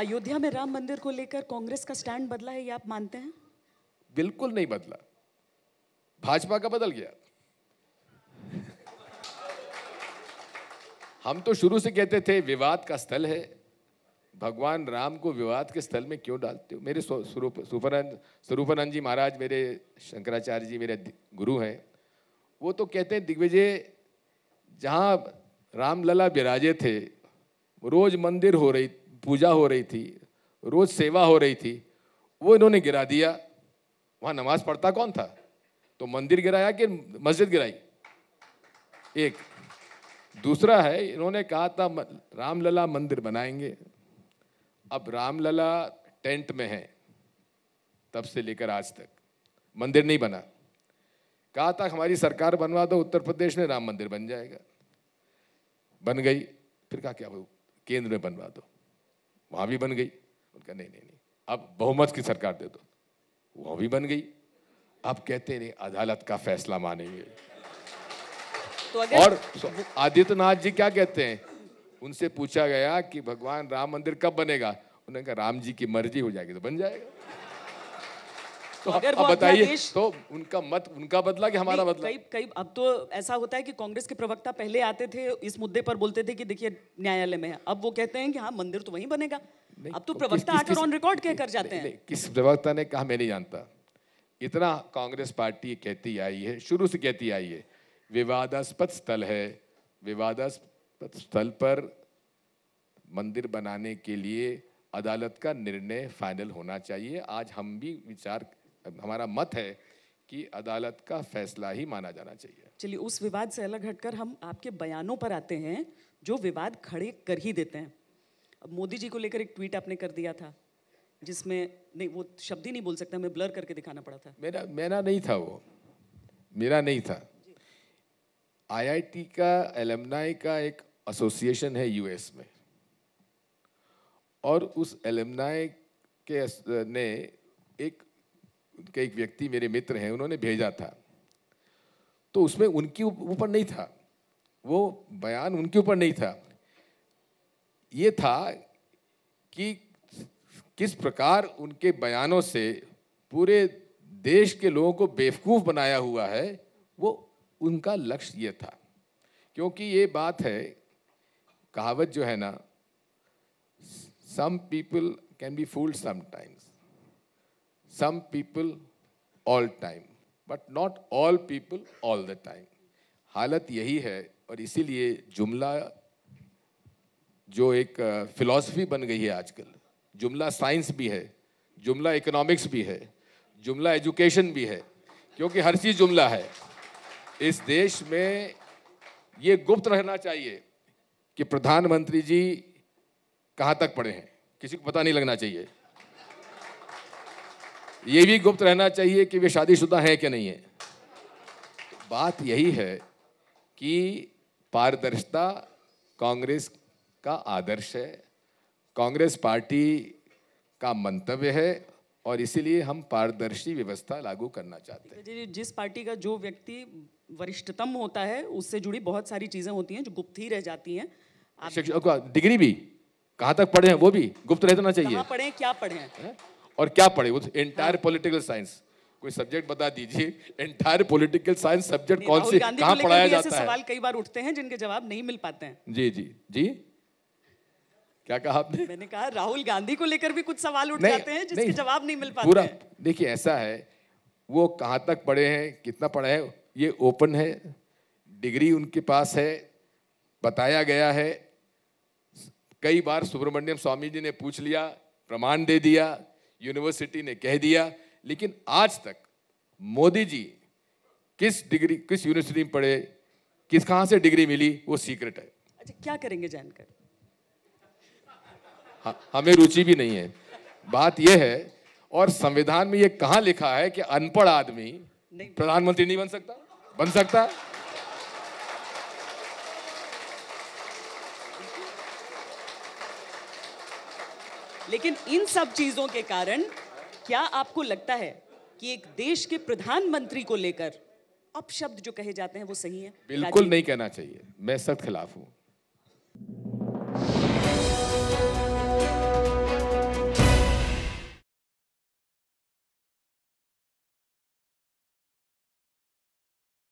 अयोध्या में राम मंदिर को लेकर कांग्रेस का स्टैंड बदला है ये आप मानते हैं बिल्कुल नहीं बदला भाजपा का बदल गया हम तो शुरू से कहते थे विवाद का स्थल है भगवान राम को विवाद के स्थल में क्यों डालते हो मेरे स्वरूप स्वरूपानंद स्वरूपानंद जी महाराज मेरे शंकराचार्य जी मेरे गुरु हैं वो तो कहते हैं दिग्विजय जहाँ रामलला विराजे थे रोज मंदिर हो रही पूजा हो रही थी रोज सेवा हो रही थी वो इन्होंने गिरा दिया वहां नमाज पढ़ता कौन था तो मंदिर गिराया कि मस्जिद गिराई एक दूसरा है इन्होंने कहा था रामलला मंदिर बनाएंगे अब रामलला टेंट में है तब से लेकर आज तक मंदिर नहीं बना कहा था हमारी सरकार बनवा दो उत्तर प्रदेश में राम मंदिर बन जाएगा बन गई फिर कहा क्या केंद्र में बनवा दो वहाँ भी बन गई उनका नहीं नहीं नहीं अब बहुमत की सरकार दे दो वहाँ भी बन गई अब कहते नहीं अदालत का फैसला मानेंगे तो और आदित्यनाथ जी क्या कहते हैं उनसे पूछा गया कि भगवान राम मंदिर कब बनेगा उन्होंने कहा राम जी की मर्जी हो जाएगी तो बन जाएगा तो अगर अब बताइए तो उनका मत उनका बदला कि हमारा बदला कई कई अब तो ऐसा होता है कि कांग्रेस के प्रवक्ता पहले आते थे इस मुद्दे पर बोलते थे कि देखिए न्यायालय में अब वो कहते हैं कि हाँ मंदिर तो वहीं बनेगा अब तो, तो प्रवक्ता आकर ऑन रिकॉर्ड कह कर जाते हैं किस प्रवक्ता ने कहा मैं नहीं जानता इतना कांग्रेस पार्टी कहती आई है शुरू से कहती आई है विवादास्पद स्थल है विवादास्पद स्थल पर मंदिर बनाने के लिए अदालत का निर्णय फाइनल होना चाहिए आज हम भी विचार हमारा मत है कि अदालत का फैसला ही माना जाना चाहिए चलिए उस विवाद से अलग हटकर हम आपके बयानों पर आते हैं जो विवाद खड़े कर ही देते हैं अब मोदी जी को लेकर एक ट्वीट आपने कर दिया था जिसमें नहीं वो शब्द ही नहीं बोल सकता हमें ब्लर करके दिखाना पड़ा था मेरा मेरा नहीं था वो मेरा नहीं था आईआईटी का एलमनाई का एक एसोसिएशन है यूएस में और उस एलमनाई के ने एक उनके एक व्यक्ति मेरे मित्र हैं उन्होंने भेजा था तो उसमें उनके ऊपर नहीं था वो बयान उनके ऊपर नहीं था ये था कि किस प्रकार उनके बयानों से पूरे देश के लोगों को बेवकूफ़ बनाया हुआ है वो उनका लक्ष्य ये था क्योंकि ये बात है कहावत जो है ना some people can be fooled sometimes some people all time, but not all people all the time. हालत यही है और इसीलिए जुमला जो एक फिलॉसफी बन गई है आजकल जुमला साइंस भी है जुमला इकोनॉमिक्स भी है जुमला एजुकेशन भी है क्योंकि हर चीज़ जुमला है इस देश में ये गुप्त रहना चाहिए कि प्रधानमंत्री जी कहाँ तक पढ़े हैं किसी को पता नहीं लगना चाहिए ये भी गुप्त रहना चाहिए कि वे शादीशुदा हैं कि नहीं है बात यही है कि पारदर्शिता कांग्रेस का आदर्श है कांग्रेस पार्टी का मंतव्य है और इसीलिए हम पारदर्शी व्यवस्था लागू करना चाहते हैं जिस पार्टी का जो व्यक्ति वरिष्ठतम होता है उससे जुड़ी बहुत सारी चीज़ें होती हैं जो गुप्त ही रह जाती हैं डिग्री भी कहाँ तक पढ़े हैं वो भी गुप्त रहना चाहिए पढ़े क्या पढ़े और क्या पढ़े वो एंटायर पॉलिटिकल साइंस कोई सब्जेक्ट बता दीजिए एंटायर पॉलिटिकल साइंस सब्जेक्ट कौन से कहां पढ़ाया जाता है सवाल कई बार उठते हैं जिनके जवाब नहीं मिल पाते हैं जी जी जी क्या कहा आपने मैंने कहा राहुल गांधी को लेकर भी कुछ सवाल उठ जाते हैं जिसके जवाब नहीं मिल पाते पूरा देखिए ऐसा है वो कहाँ तक पढ़े हैं कितना पढ़ा है ये ओपन है डिग्री उनके पास है बताया गया है कई बार सुब्रमण्यम स्वामी जी ने पूछ लिया प्रमाण दे दिया यूनिवर्सिटी ने कह दिया लेकिन आज तक मोदी जी किस डिग्री किस यूनिवर्सिटी में पढ़े किस कहां से डिग्री मिली वो सीक्रेट है अच्छा क्या करेंगे जानकर हाँ, हमें रुचि भी नहीं है बात यह है और संविधान में यह कहा लिखा है कि अनपढ़ आदमी प्रधानमंत्री नहीं बन सकता बन सकता लेकिन इन सब चीज़ों के कारण क्या आपको लगता है कि एक देश के प्रधानमंत्री को लेकर अपशब्द जो कहे जाते हैं वो सही है बिल्कुल नहीं कहना चाहिए मैं सख्त खिलाफ हूं